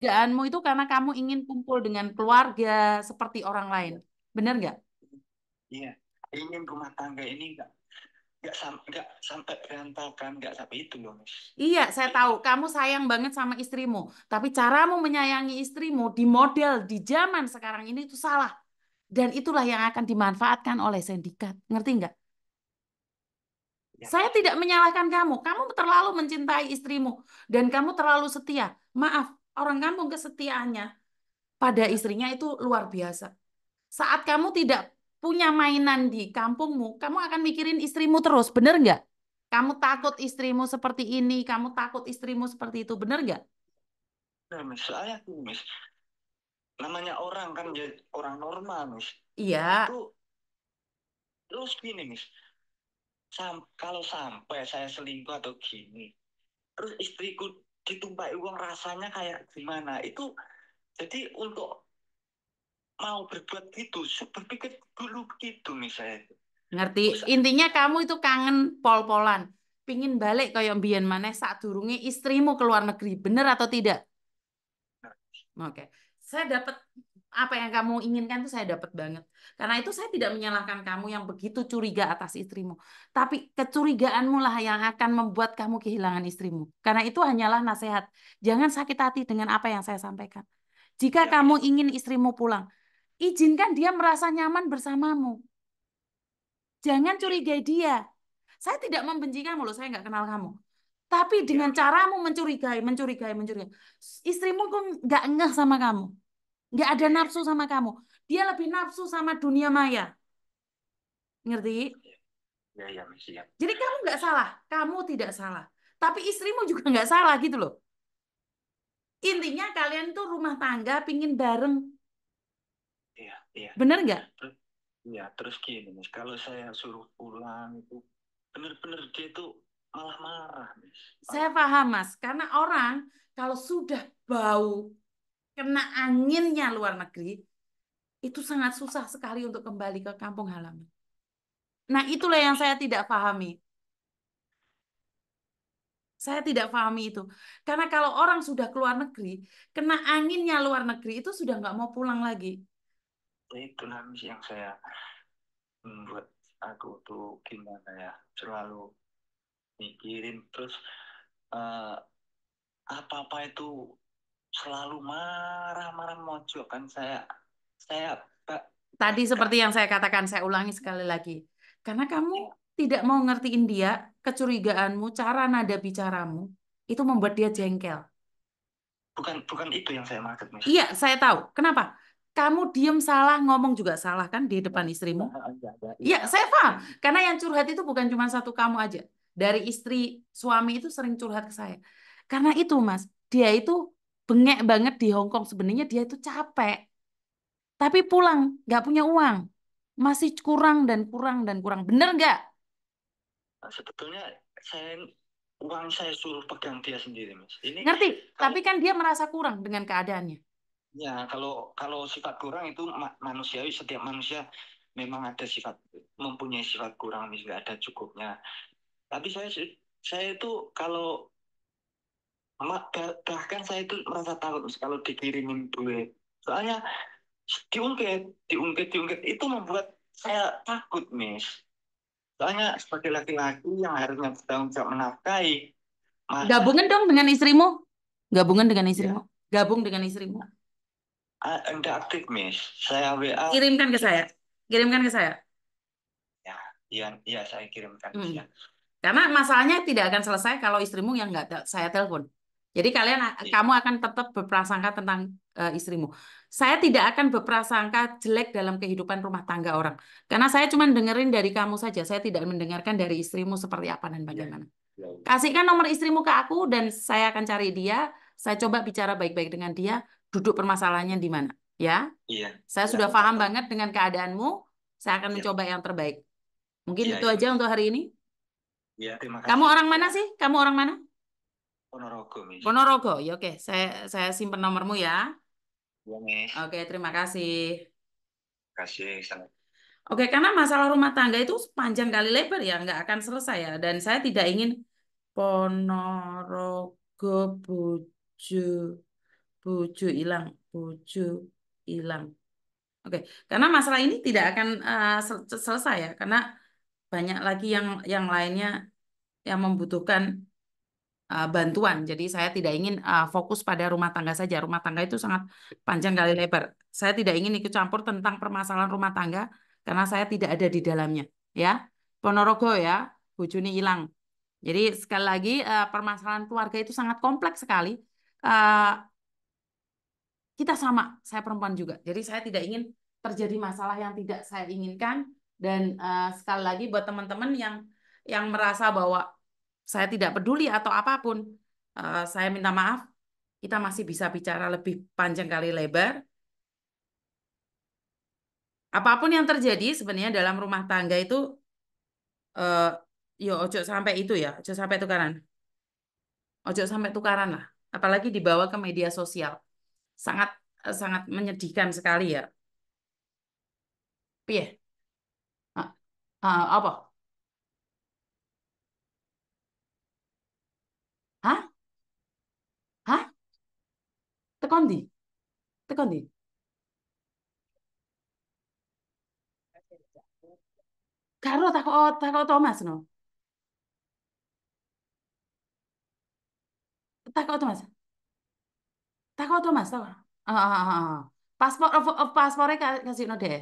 kebahagiaanmu itu karena kamu ingin kumpul dengan keluarga seperti orang lain. Benar nggak? Iya, ingin rumah tangga ini nggak nggak sampai sampai berantakan, nggak sampai itu loh. Iya, saya tahu. Kamu sayang banget sama istrimu, tapi caramu menyayangi istrimu di model di zaman sekarang ini itu salah. Dan itulah yang akan dimanfaatkan oleh sindikat. Ngerti nggak? Ya. Saya tidak menyalahkan kamu. Kamu terlalu mencintai istrimu dan kamu terlalu setia. Maaf, orang kampung kesetiaannya pada iya. istrinya itu luar biasa. Saat kamu tidak punya mainan di kampungmu, kamu akan mikirin istrimu terus, bener nggak? Kamu takut istrimu seperti ini, kamu takut istrimu seperti itu, bener nggak? Nah, mis, saya tuh, mis. Namanya orang kan jadi orang normal, mis. Iya. Nah, itu, terus gini, mis. Sam, kalau sampai saya selingkuh atau gini, terus istriku ditumpai uang rasanya kayak gimana itu jadi untuk mau berbuat gitu berpikir dulu gitu misalnya ngerti Terus, intinya kamu itu kangen pol-polan pingin balik kayak mbiyen maneh saat turunnya istrimu keluar negeri bener atau tidak oke okay saya dapat apa yang kamu inginkan tuh saya dapat banget. Karena itu saya tidak menyalahkan kamu yang begitu curiga atas istrimu. Tapi kecurigaanmu lah yang akan membuat kamu kehilangan istrimu. Karena itu hanyalah nasihat. Jangan sakit hati dengan apa yang saya sampaikan. Jika ya. kamu iya. ingin istrimu pulang, izinkan dia merasa nyaman bersamamu. Jangan curiga dia. Saya tidak membenci kamu loh, saya nggak kenal kamu. Tapi iya. dengan caramu mencurigai, mencurigai, mencurigai. Istrimu kok nggak ngeh sama kamu. Nggak ada nafsu sama kamu. Dia lebih nafsu sama dunia maya. Ngerti? Ya, ya, ya. Jadi kamu nggak salah. Kamu tidak salah. Tapi istrimu juga nggak salah gitu loh. Intinya kalian tuh rumah tangga pingin bareng. Iya, iya. Bener nggak? Iya, iya terus gini. Kalau saya suruh pulang itu bener-bener dia tuh malah marah. Saya paham mas, karena orang kalau sudah bau kena anginnya luar negeri itu sangat susah sekali untuk kembali ke kampung halaman. Nah itulah yang saya tidak pahami. Saya tidak pahami itu. Karena kalau orang sudah keluar negeri, kena anginnya luar negeri itu sudah nggak mau pulang lagi. Itu yang saya membuat aku tuh gimana ya, selalu mikirin terus uh, apa-apa itu selalu marah-marah mojok kan saya saya tadi seperti yang saya katakan saya ulangi sekali lagi karena kamu tidak mau ngertiin dia kecurigaanmu cara nada bicaramu itu membuat dia jengkel bukan bukan itu yang saya maksud iya saya tahu kenapa kamu diem salah ngomong juga salah kan di depan iya. istrimu iya, iya, iya saya paham karena yang curhat itu bukan cuma satu kamu aja dari istri suami itu sering curhat ke saya. Karena itu Mas, dia itu bengek banget di Hong Kong sebenarnya dia itu capek. Tapi pulang nggak punya uang. Masih kurang dan kurang dan kurang. Bener nggak? Sebetulnya saya uang saya suruh pegang dia sendiri, Mas. Ini Ngerti, kalau... tapi kan dia merasa kurang dengan keadaannya. Ya, kalau kalau sifat kurang itu manusiawi setiap manusia memang ada sifat mempunyai sifat kurang misalnya ada cukupnya tapi saya saya itu kalau bahkan saya itu merasa takut kalau dikirimin duit soalnya diungkit diungkit diungkit itu membuat saya takut nih soalnya sebagai laki-laki yang harusnya bertanggung jawab menafkahi masa... gabungan dong dengan istrimu gabungan dengan iya. istrimu ya. gabung dengan istrimu enggak aktif miss saya wa kirimkan ke saya kirimkan ke saya ya iya iya saya kirimkan hmm. ya. Karena masalahnya tidak akan selesai kalau istrimu yang nggak tel saya telepon. Jadi kalian iya. kamu akan tetap berprasangka tentang uh, istrimu. Saya tidak akan berprasangka jelek dalam kehidupan rumah tangga orang. Karena saya cuma dengerin dari kamu saja. Saya tidak mendengarkan dari istrimu seperti apa dan iya. bagaimana. Iya, Kasihkan nomor istrimu ke aku dan saya akan cari dia. Saya coba bicara baik-baik dengan dia. Duduk permasalahannya di mana, ya? Iya. Saya ya. sudah paham banget dengan keadaanmu. Saya akan ya. mencoba yang terbaik. Mungkin ya, itu ya. aja untuk hari ini. Ya, terima kasih. Kamu orang mana sih? Kamu orang mana? Ponorogo, Mie. Ponorogo. Ya oke, saya saya simpen nomormu ya. Ya, Oke, terima kasih. Terima kasih. sangat. Oke, karena masalah rumah tangga itu panjang kali lebar ya, nggak akan selesai ya. Dan saya tidak ingin Ponorogo buju buju hilang, buju hilang. Oke, karena masalah ini tidak akan uh, selesai ya, karena banyak lagi yang yang lainnya yang membutuhkan uh, bantuan. Jadi saya tidak ingin uh, fokus pada rumah tangga saja. Rumah tangga itu sangat panjang kali lebar. Saya tidak ingin ikut campur tentang permasalahan rumah tangga karena saya tidak ada di dalamnya, ya. Ponorogo ya, bujuni hilang. Jadi sekali lagi uh, permasalahan keluarga itu sangat kompleks sekali. Uh, kita sama, saya perempuan juga. Jadi saya tidak ingin terjadi masalah yang tidak saya inginkan dan uh, sekali lagi buat teman-teman yang yang merasa bahwa saya tidak peduli atau apapun, uh, saya minta maaf, kita masih bisa bicara lebih panjang kali lebar. Apapun yang terjadi sebenarnya dalam rumah tangga itu, uh, yo ojo sampai itu ya, ojo sampai tukaran, ojo sampai tukaran lah. Apalagi dibawa ke media sosial, sangat sangat menyedihkan sekali ya. Yeah. Äh, aber. Tekan di. Tekan di. Karo tak kok tak Thomas no. Tak Thomas. Tak Thomas tak. Ah ah ah. ah, ah. Paspor of, Passport-nya kasih no deh.